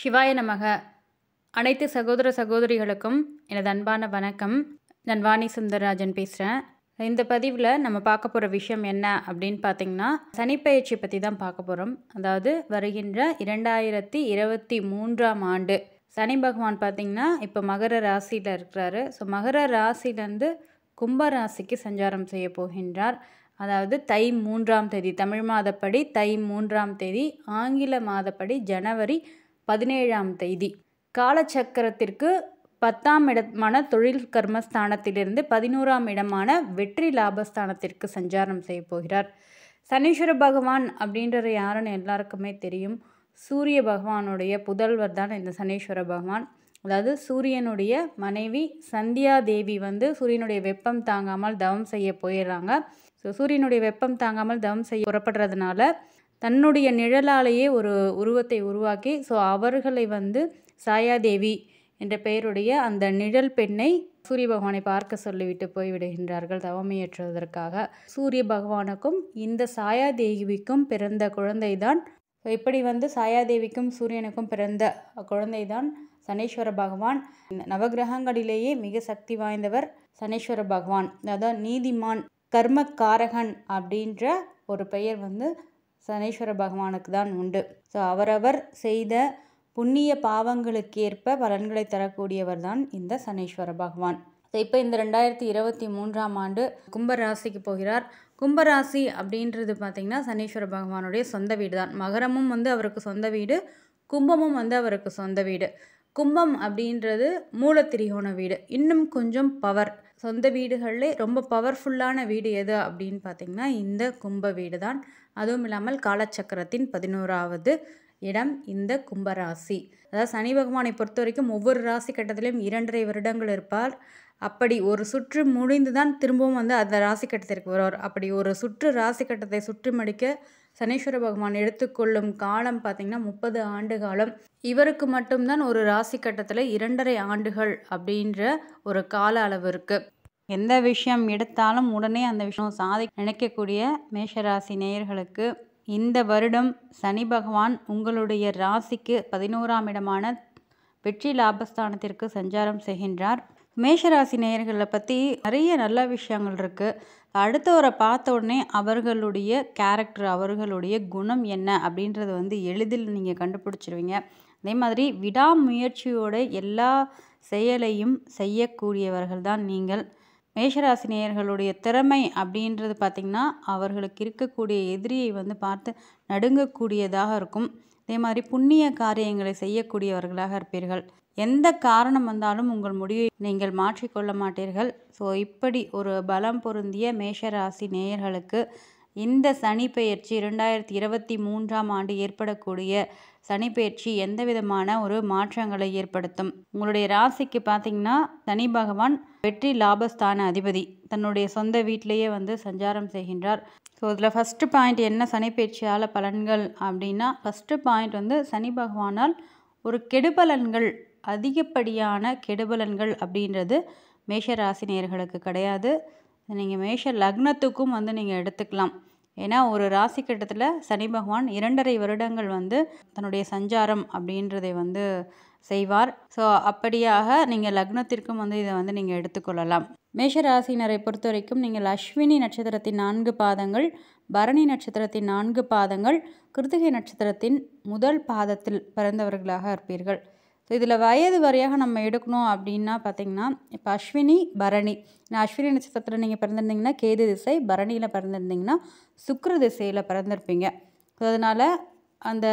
சிவாய நமக அனைத்து சகோதர சகோதரிகளுக்கும் எனது அன்பான வணக்கம் நான் வாணி சுந்தரராஜன் பேசுகிறேன் இந்த பதிவில் நம்ம பார்க்க போகிற விஷயம் என்ன அப்படின்னு பார்த்தீங்கன்னா சனிப்பயிற்சி பற்றி தான் பார்க்க போகிறோம் அதாவது வருகின்ற இரண்டாயிரத்தி இருபத்தி மூன்றாம் ஆண்டு சனி பகவான் பார்த்திங்கன்னா இப்போ மகர ராசியில் இருக்கிறாரு ஸோ மகர ராசிலேருந்து கும்ப ராசிக்கு சஞ்சாரம் செய்ய போகின்றார் அதாவது தை மூன்றாம் தேதி தமிழ் மாதப்படி தை மூன்றாம் தேதி ஆங்கில மாதப்படி ஜனவரி பதினேழாம் தேதி காலச்சக்கரத்திற்கு பத்தாம் இடமான தொழில் கர்மஸ்தானத்திலிருந்து பதினோராம் இடமான வெற்றி லாபஸ்தானத்திற்கு சஞ்சாரம் செய்ய போகிறார் சனீஸ்வர பகவான் அப்படின்றது யாருன்னு எல்லாருக்குமே தெரியும் சூரிய பகவானுடைய புதல்வர் தான் இந்த சனீஸ்வர பகவான் அதாவது சூரியனுடைய மனைவி சந்தியா தேவி வந்து சூரியனுடைய வெப்பம் தாங்காமல் தவம் செய்ய போயிடுறாங்க ஸோ சூரியனுடைய வெப்பம் தாங்காமல் தவம் செய்ய புறப்படுறதுனால தன்னுடைய நிழலாலேயே ஒரு உருவத்தை உருவாக்கி ஸோ அவர்களை வந்து சாயாதேவி என்ற பெயருடைய அந்த நிழல் பெண்ணை சூரிய பகவானை பார்க்க சொல்லிவிட்டு போய்விடுகின்றார்கள் தவமையற்றுவதற்காக சூரிய பகவானுக்கும் இந்த சாயாதேவிக்கும் பிறந்த குழந்தைதான் ஸோ இப்படி வந்து சாயாதேவிக்கும் சூரியனுக்கும் பிறந்த குழந்தைதான் சனீஸ்வர பகவான் நவகிரகங்களிலேயே மிக சக்தி வாய்ந்தவர் சனீஸ்வர பகவான் அதாவது நீதிமான் கர்மக்காரகன் அப்படின்ற ஒரு பெயர் வந்து சனீஸ்வர பகவானுக்கு தான் உண்டு ஸோ அவரவர் செய்த புண்ணிய பாவங்களுக்கேற்ப பலன்களை தரக்கூடியவர் தான் இந்த சனீஸ்வர பகவான் இப்போ இந்த ரெண்டாயிரத்தி இருபத்தி மூன்றாம் ஆண்டு கும்பராசிக்கு போகிறார் கும்பராசி அப்படின்றது பார்த்திங்கன்னா சனீஸ்வர பகவானுடைய சொந்த வீடு தான் மகரமும் வந்து அவருக்கு சொந்த வீடு கும்பமும் வந்து அவருக்கு சொந்த வீடு கும்பம் அப்படின்றது மூலத்திரிகோண வீடு இன்னும் கொஞ்சம் பவர் சொந்த வீடுகளிலே ரொம்ப பவர்ஃபுல்லான வீடு எது அப்படின்னு பார்த்திங்கன்னா இந்த கும்ப வீடு தான் அதுவும் இல்லாமல் காலச்சக்கரத்தின் பதினோராவது இடம் இந்த கும்பராசி அதாவது சனி பகவானை பொறுத்த வரைக்கும் ஒவ்வொரு ராசி கட்டத்திலையும் இரண்டரை வருடங்கள் இருப்பார் அப்படி ஒரு சுற்று முடிந்து தான் திரும்பவும் வந்து அந்த ராசி கட்டத்திற்கு வருவார் அப்படி ஒரு சுற்று ராசி கட்டத்தை சுற்றி மடிக்க சனீஸ்வர பகவான் எடுத்துக்கொள்ளும் காலம் பார்த்திங்கன்னா முப்பது ஆண்டு காலம் இவருக்கு மட்டும்தான் ஒரு ராசி கட்டத்தில் இரண்டரை ஆண்டுகள் அப்படின்ற ஒரு கால அளவு இருக்குது எந்த விஷயம் எடுத்தாலும் உடனே அந்த விஷயம் சாதி நினைக்கக்கூடிய மேஷராசி நேயர்களுக்கு இந்த வருடம் சனி பகவான் உங்களுடைய ராசிக்கு பதினோராம் இடமான வெற்றி லாபஸ்தானத்திற்கு சஞ்சாரம் செய்கின்றார் மேஷராசி நேயர்களை பற்றி நிறைய நல்ல விஷயங்கள் இருக்குது அடுத்தவரை பார்த்த உடனே அவர்களுடைய கேரக்டர் அவர்களுடைய குணம் என்ன அப்படின்றத வந்து எளிதில் நீங்கள் கண்டுபிடிச்சிருவீங்க அதே மாதிரி விடாமுயற்சியோட எல்லா செயலையும் செய்யக்கூடியவர்கள் தான் நீங்கள் மேஷராசி நேயர்களுடைய திறமை அப்படின்றது பார்த்திங்கன்னா அவர்களுக்கு இருக்கக்கூடிய எதிரியை வந்து பார்த்து நடுங்கக்கூடியதாக இருக்கும் அதே மாதிரி புண்ணிய காரியங்களை செய்யக்கூடியவர்களாக இருப்பீர்கள் எந்த காரணம் வந்தாலும் உங்கள் முடிவை நீங்கள் மாற்றிக்கொள்ள மாட்டீர்கள் ஸோ இப்படி ஒரு பலம் பொருந்திய மேஷராசி நேயர்களுக்கு இந்த சனி இரண்டாயிரத்தி இருபத்தி மூன்றாம் ஆண்டு ஏற்படக்கூடிய சனி எந்த விதமான ஒரு மாற்றங்களை ஏற்படுத்தும் உங்களுடைய ராசிக்கு பார்த்தீங்கன்னா சனி பகவான் வெற்றி லாபஸ்தான அதிபதி தன்னுடைய சொந்த வீட்டிலேயே வந்து சஞ்சாரம் செய்கின்றார் ஸோ இதில் ஃபஸ்ட்டு பாயிண்ட் என்ன சனி பயிற்சியால் பலன்கள் அப்படின்னா ஃபஸ்ட்டு பாயிண்ட் வந்து சனி பகவானால் ஒரு கெடுபலன்கள் அதிகப்படியான கெடுபலன்கள் அப்படின்றது மேஷ ராசி நேர்களுக்கு கிடையாது நீங்கள் மேஷ லக்னத்துக்கும் வந்து நீங்கள் எடுத்துக்கலாம் ஏன்னா ஒரு ராசி கட்டத்தில் சனி பகவான் இரண்டரை வருடங்கள் வந்து தன்னுடைய சஞ்சாரம் அப்படின்றதை வந்து செய்வார் ஸோ அப்படியாக நீங்கள் லக்னத்திற்கும் வந்து இதை வந்து நீங்கள் எடுத்துக்கொள்ளலாம் ராசினரை பொறுத்த வரைக்கும் நீங்கள் அஸ்வினி நட்சத்திரத்தின் நான்கு பாதங்கள் பரணி நட்சத்திரத்தின் நான்கு பாதங்கள் கிருத்திகை நட்சத்திரத்தின் முதல் பாதத்தில் பிறந்தவர்களாக இருப்பீர்கள் இதில் வயது வரையாக நம்ம எடுக்கணும் அப்படின்னா பார்த்திங்கன்னா இப்போ அஸ்வினி பரணி நான் அஸ்வினி நட்சத்திரத்தில் நீங்கள் பிறந்திருந்தீங்கன்னா கேது திசை பரணியில் பிறந்திருந்தீங்கன்னா சுக்கர திசையில் பிறந்திருப்பீங்க அதனால் அந்த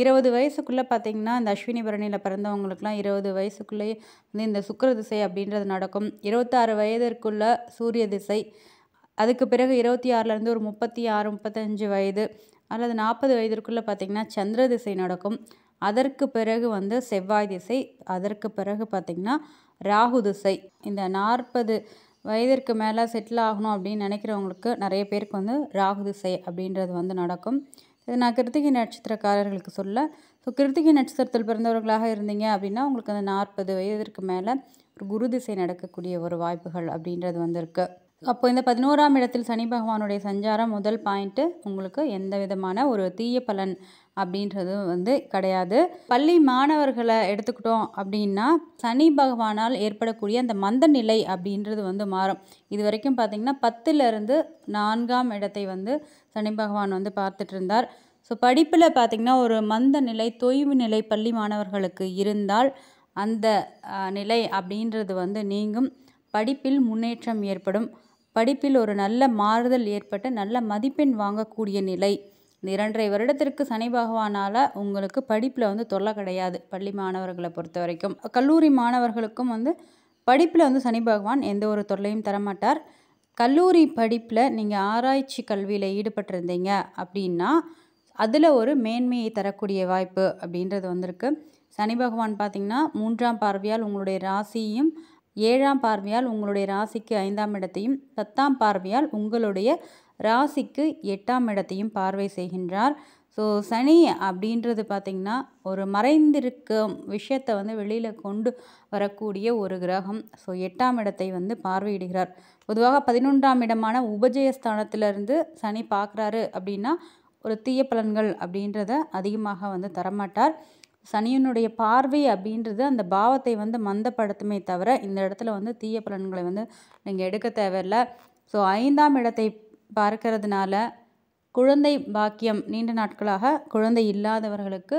இருபது வயசுக்குள்ளே பார்த்திங்கன்னா இந்த அஸ்வினி பரணியில் பிறந்தவங்களுக்குலாம் இருபது வயசுக்குள்ளேயே வந்து இந்த சுக்கர திசை அப்படின்றது நடக்கும் இருபத்தாறு வயதிற்குள்ள சூரிய திசை அதுக்கு பிறகு இருபத்தி ஆறுலேருந்து ஒரு முப்பத்தி ஆறு முப்பத்தஞ்சு வயது அல்லது நாற்பது வயதிற்குள்ளே பார்த்திங்கன்னா சந்திர திசை நடக்கும் அதற்கு பிறகு வந்து செவ்வாய் திசை அதற்கு பிறகு பார்த்திங்கன்னா ராகு திசை இந்த நாற்பது வயதிற்கு மேலே செட்டில் ஆகணும் அப்படின்னு நினைக்கிறவங்களுக்கு நிறைய பேருக்கு வந்து ராகு திசை அப்படின்றது வந்து நடக்கும் இது நான் கிருத்திகை நட்சத்திரக்காரர்களுக்கு சொல்ல ஸோ கிருத்திகை நட்சத்திரத்தில் பிறந்தவர்களாக இருந்தீங்க அப்படின்னா உங்களுக்கு அந்த நாற்பது வயதிற்கு மேலே ஒரு குரு திசை நடக்கக்கூடிய ஒரு வாய்ப்புகள் அப்படின்றது வந்திருக்கு அப்போ இந்த பதினோராம் இடத்தில் சனி பகவானுடைய சஞ்சாரம் முதல் பாயிண்ட்டு உங்களுக்கு எந்த விதமான ஒரு தீய பலன் அப்படின்றது வந்து கிடையாது பள்ளி மாணவர்களை எடுத்துக்கிட்டோம் அப்படின்னா சனி பகவானால் ஏற்படக்கூடிய அந்த மந்த நிலை அப்படின்றது வந்து மாறும் இது வரைக்கும் பார்த்திங்கன்னா பத்துலேருந்து நான்காம் இடத்தை வந்து சனி பகவான் வந்து பார்த்துட்டு இருந்தார் ஸோ படிப்பில் பார்த்திங்கன்னா ஒரு மந்த நிலை தொய்வு நிலை பள்ளி மாணவர்களுக்கு இருந்தால் அந்த நிலை அப்படின்றது வந்து நீங்கும் படிப்பில் முன்னேற்றம் ஏற்படும் படிப்பில் ஒரு நல்ல மாறுதல் ஏற்பட்டு நல்ல மதிப்பெண் வாங்கக்கூடிய நிலை இந்த இரண்டரை வருடத்திற்கு சனி பகவானால் உங்களுக்கு படிப்பில் வந்து தொல்லை கிடையாது பள்ளி மாணவர்களை பொறுத்த வரைக்கும் கல்லூரி மாணவர்களுக்கும் வந்து படிப்பில் வந்து சனி பகவான் எந்த ஒரு தொல்லையும் தரமாட்டார் கல்லூரி படிப்பில் நீங்கள் ஆராய்ச்சி கல்வியில் ஈடுபட்டிருந்தீங்க அப்படின்னா அதில் ஒரு மேன்மையை தரக்கூடிய வாய்ப்பு அப்படின்றது வந்திருக்கு சனி பகவான் பார்த்திங்கன்னா மூன்றாம் பார்வையால் உங்களுடைய ராசியும் ஏழாம் பார்வையால் உங்களுடைய ராசிக்கு ஐந்தாம் இடத்தையும் பத்தாம் பார்வையால் உங்களுடைய ராசிக்கு எட்டாம் இடத்தையும் பார்வை செய்கின்றார் ஸோ சனி அப்படின்றது பார்த்திங்கன்னா ஒரு மறைந்திருக்கும் விஷயத்தை வந்து வெளியில் கொண்டு வரக்கூடிய ஒரு கிரகம் ஸோ எட்டாம் இடத்தை வந்து பார்வையிடுகிறார் பொதுவாக பதினொன்றாம் இடமான உபஜயஸ்தானத்திலிருந்து சனி பார்க்குறாரு அப்படின்னா ஒரு தீய பலன்கள் அப்படின்றத அதிகமாக வந்து தரமாட்டார் சனியனுடைய பார்வை அப்படின்றது அந்த பாவத்தை வந்து மந்தப்படுத்துமே தவிர இந்த இடத்துல வந்து தீய பலன்களை வந்து நீங்கள் எடுக்க தேவையில்லை ஸோ ஐந்தாம் இடத்தை பார்க்கறதுனால குழந்தை பாக்கியம் நீண்ட நாட்களாக குழந்தை இல்லாதவர்களுக்கு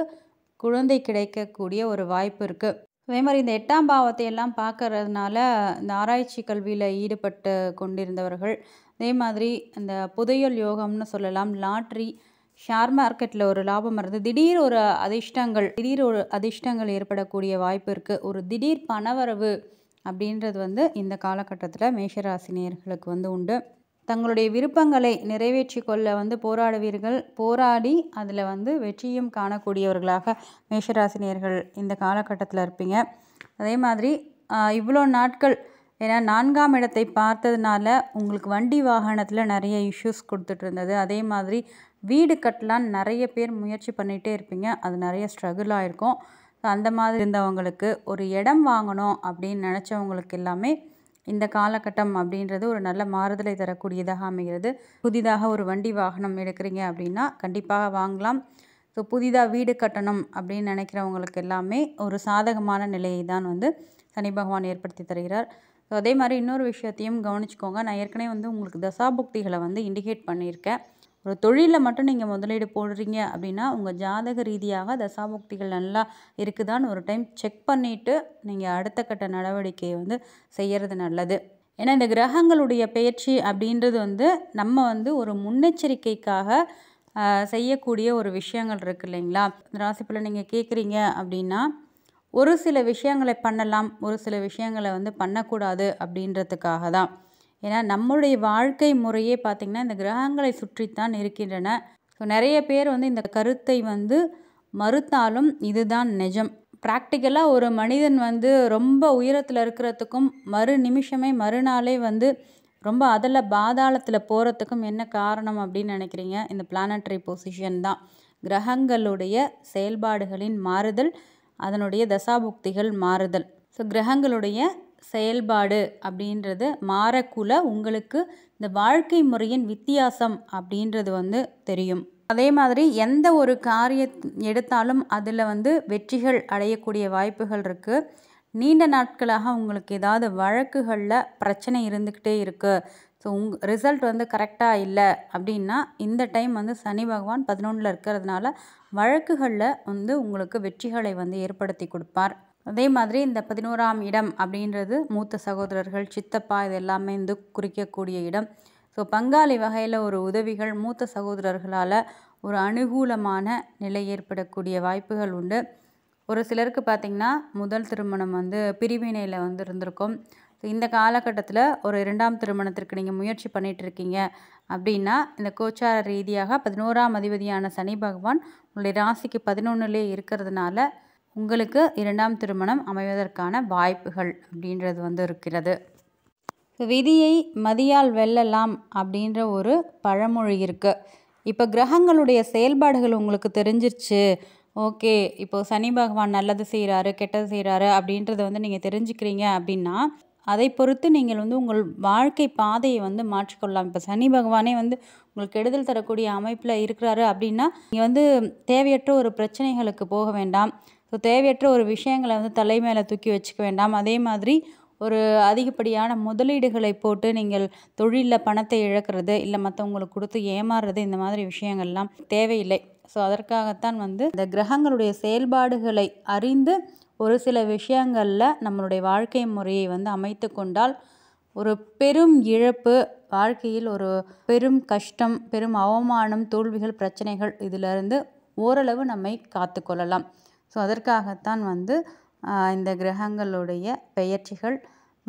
குழந்தை கிடைக்கக்கூடிய ஒரு வாய்ப்பு இருக்குது அதே மாதிரி இந்த எட்டாம் பாவத்தை எல்லாம் பார்க்கறதுனால இந்த ஆராய்ச்சி கல்வியில் ஈடுபட்டு கொண்டிருந்தவர்கள் அதே மாதிரி இந்த புதையல் யோகம்னு சொல்லலாம் லாட்ரி ஷேர் மார்க்கெட்டில் ஒரு லாபம் இருந்து திடீர் ஒரு அதிர்ஷ்டங்கள் திடீர் ஒரு அதிர்ஷ்டங்கள் ஏற்படக்கூடிய வாய்ப்பு இருக்குது ஒரு திடீர் பணவரவு அப்படின்றது வந்து இந்த காலகட்டத்தில் மேஷராசினியர்களுக்கு வந்து உண்டு தங்களுடைய விருப்பங்களை நிறைவேற்றி கொள்ள வந்து போராடுவீர்கள் போராடி அதில் வந்து வெற்றியும் காணக்கூடியவர்களாக மேஷராசினியர்கள் இந்த காலகட்டத்தில் இருப்பீங்க அதே மாதிரி இவ்வளோ நாட்கள் ஏன்னா நான்காம் இடத்தை பார்த்ததுனால உங்களுக்கு வண்டி வாகனத்தில் நிறைய இஷ்யூஸ் கொடுத்துட்டு இருந்தது அதே மாதிரி வீடு கட்டலான்னு நிறைய பேர் முயற்சி பண்ணிகிட்டே இருப்பீங்க அது நிறைய ஸ்ட்ரகிள் ஆகிருக்கும் அந்த மாதிரி இருந்தவங்களுக்கு ஒரு இடம் வாங்கணும் அப்படின்னு நினச்சவங்களுக்கு எல்லாமே இந்த காலகட்டம் அப்படின்றது ஒரு நல்ல மாறுதலை தரக்கூடியதாக அமைகிறது புதிதாக ஒரு வண்டி வாகனம் எடுக்கிறீங்க அப்படின்னா கண்டிப்பாக வாங்கலாம் ஸோ புதிதாக வீடு கட்டணும் அப்படின்னு நினைக்கிறவங்களுக்கு எல்லாமே ஒரு சாதகமான நிலையை தான் வந்து சனி பகவான் ஏற்படுத்தி தருகிறார் ஸோ அதே மாதிரி இன்னொரு விஷயத்தையும் கவனிச்சுக்கோங்க நான் ஏற்கனவே வந்து உங்களுக்கு தசாபுக்திகளை வந்து இண்டிகேட் பண்ணியிருக்கேன் ஒரு தொழிலில் மட்டும் நீங்கள் முதலீடு போடுறீங்க அப்படின்னா உங்கள் ஜாதக ரீதியாக தசாபக்திகள் நல்லா இருக்குதான்னு ஒரு டைம் செக் பண்ணிவிட்டு நீங்கள் அடுத்த கட்ட நடவடிக்கையை வந்து செய்கிறது நல்லது ஏன்னா இந்த கிரகங்களுடைய பயிற்சி அப்படின்றது வந்து நம்ம வந்து ஒரு முன்னெச்சரிக்கைக்காக செய்யக்கூடிய ஒரு விஷயங்கள் இருக்குது இல்லைங்களா இந்த ராசிப்பில் நீங்கள் கேட்குறீங்க அப்படின்னா ஒரு சில விஷயங்களை பண்ணலாம் ஒரு சில விஷயங்களை வந்து பண்ணக்கூடாது அப்படின்றதுக்காக தான் ஏன்னா நம்மளுடைய வாழ்க்கை முறையே பார்த்திங்கன்னா இந்த கிரகங்களை சுற்றித்தான் இருக்கின்றன ஸோ நிறைய பேர் வந்து இந்த கருத்தை வந்து மறுத்தாலும் இதுதான் நிஜம் ப்ராக்டிக்கலாக ஒரு மனிதன் வந்து ரொம்ப உயரத்தில் இருக்கிறதுக்கும் மறு நிமிஷமே மறுநாளே வந்து ரொம்ப அதில் பாதாளத்தில் போகிறதுக்கும் என்ன காரணம் அப்படின்னு நினைக்கிறீங்க இந்த பிளானட்ரி பொசிஷன் தான் கிரகங்களுடைய செயல்பாடுகளின் மாறுதல் அதனுடைய தசாபுக்திகள் மாறுதல் ஸோ கிரகங்களுடைய செயல்பாடு அப்படின்றது மாறக்குள்ள உங்களுக்கு இந்த வாழ்க்கை முறையின் வித்தியாசம் அப்படின்றது வந்து தெரியும் அதே மாதிரி எந்த ஒரு காரிய எடுத்தாலும் அதில் வந்து வெற்றிகள் அடையக்கூடிய வாய்ப்புகள் இருக்குது நீண்ட நாட்களாக உங்களுக்கு ஏதாவது வழக்குகளில் பிரச்சனை இருந்துக்கிட்டே இருக்குது ஸோ உங் ரிசல்ட் வந்து கரெக்டாக இல்லை அப்படின்னா இந்த டைம் வந்து சனி பகவான் பதினொன்றில் இருக்கிறதுனால வழக்குகளில் வந்து உங்களுக்கு வெற்றிகளை வந்து ஏற்படுத்தி கொடுப்பார் அதே மாதிரி இந்த பதினோராம் இடம் அப்படின்றது மூத்த சகோதரர்கள் சித்தப்பா இது எல்லாமே வந்து குறிக்கக்கூடிய இடம் ஸோ பங்காளி வகையில் ஒரு உதவிகள் மூத்த சகோதரர்களால் ஒரு அனுகூலமான நிலை ஏற்படக்கூடிய வாய்ப்புகள் உண்டு ஒரு சிலருக்கு பார்த்திங்கன்னா முதல் திருமணம் வந்து பிரிவினையில் வந்து இருந்திருக்கும் இந்த காலகட்டத்தில் ஒரு இரண்டாம் திருமணத்திற்கு நீங்கள் முயற்சி பண்ணிகிட்ருக்கீங்க அப்படின்னா இந்த கோச்சார ரீதியாக பதினோராம் அதிபதியான சனி பகவான் உங்களுடைய ராசிக்கு பதினொன்றுலேயே இருக்கிறதுனால உங்களுக்கு இரண்டாம் திருமணம் அமைவதற்கான வாய்ப்புகள் அப்படின்றது வந்து இருக்கிறது விதியை மதியால் வெல்லலாம் அப்படின்ற ஒரு பழமொழி இருக்குது இப்போ கிரகங்களுடைய செயல்பாடுகள் உங்களுக்கு தெரிஞ்சிருச்சு ஓகே இப்போது சனி பகவான் நல்லது செய்கிறாரு கெட்டது செய்கிறாரு அப்படின்றத வந்து நீங்கள் தெரிஞ்சுக்கிறீங்க அப்படின்னா அதை பொறுத்து நீங்கள் வந்து உங்கள் வாழ்க்கை பாதையை வந்து மாற்றிக்கொள்ளலாம் இப்போ சனி பகவானே வந்து உங்களுக்கு கெடுதல் தரக்கூடிய அமைப்பில் இருக்கிறாரு அப்படின்னா நீங்கள் வந்து தேவையற்ற ஒரு பிரச்சனைகளுக்கு போக வேண்டாம் ஸோ தேவையற்ற ஒரு விஷயங்களை வந்து தலை மேலே தூக்கி வச்சுக்க வேண்டாம் அதே மாதிரி ஒரு அதிகப்படியான முதலீடுகளை போட்டு நீங்கள் தொழிலில் பணத்தை இழக்கிறது இல்லை மற்றவங்களுக்கு கொடுத்து ஏமாறுறது இந்த மாதிரி விஷயங்கள்லாம் தேவையில்லை ஸோ அதற்காகத்தான் வந்து இந்த கிரகங்களுடைய செயல்பாடுகளை அறிந்து ஒரு சில விஷயங்களில் நம்மளுடைய வாழ்க்கை முறையை வந்து அமைத்து கொண்டால் ஒரு பெரும் இழப்பு வாழ்க்கையில் ஒரு பெரும் கஷ்டம் பெரும் அவமானம் தோல்விகள் பிரச்சனைகள் இதிலிருந்து ஓரளவு நம்மை காத்துக்கொள்ளலாம் ஸோ அதற்காகத்தான் வந்து இந்த கிரகங்களுடைய பெயர்ச்சிகள்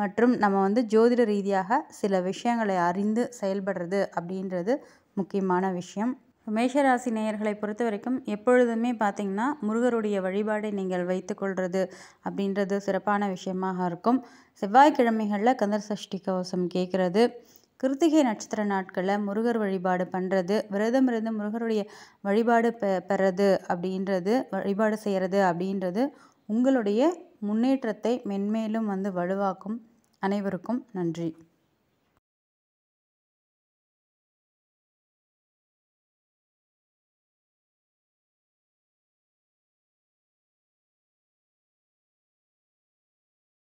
மற்றும் நம்ம வந்து ஜோதிட ரீதியாக சில விஷயங்களை அறிந்து செயல்படுறது அப்படின்றது முக்கியமான விஷயம் மேஷராசி நேயர்களை பொறுத்த வரைக்கும் எப்பொழுதுமே பார்த்திங்கன்னா முருகருடைய வழிபாடை நீங்கள் கொள்வது அப்படின்றது சிறப்பான விஷயமாக இருக்கும் செவ்வாய்க்கிழமைகளில் கந்தர் சஷ்டி கவசம் கேட்குறது கிருத்திகை நட்சத்திர நாட்களில் முருகர் வழிபாடு பண்ணுறது விரதம் இருந்து முருகருடைய வழிபாடு பெ பெறது அப்படின்றது வழிபாடு செய்கிறது அப்படின்றது உங்களுடைய முன்னேற்றத்தை மென்மேலும் வந்து வலுவாக்கும் அனைவருக்கும் நன்றி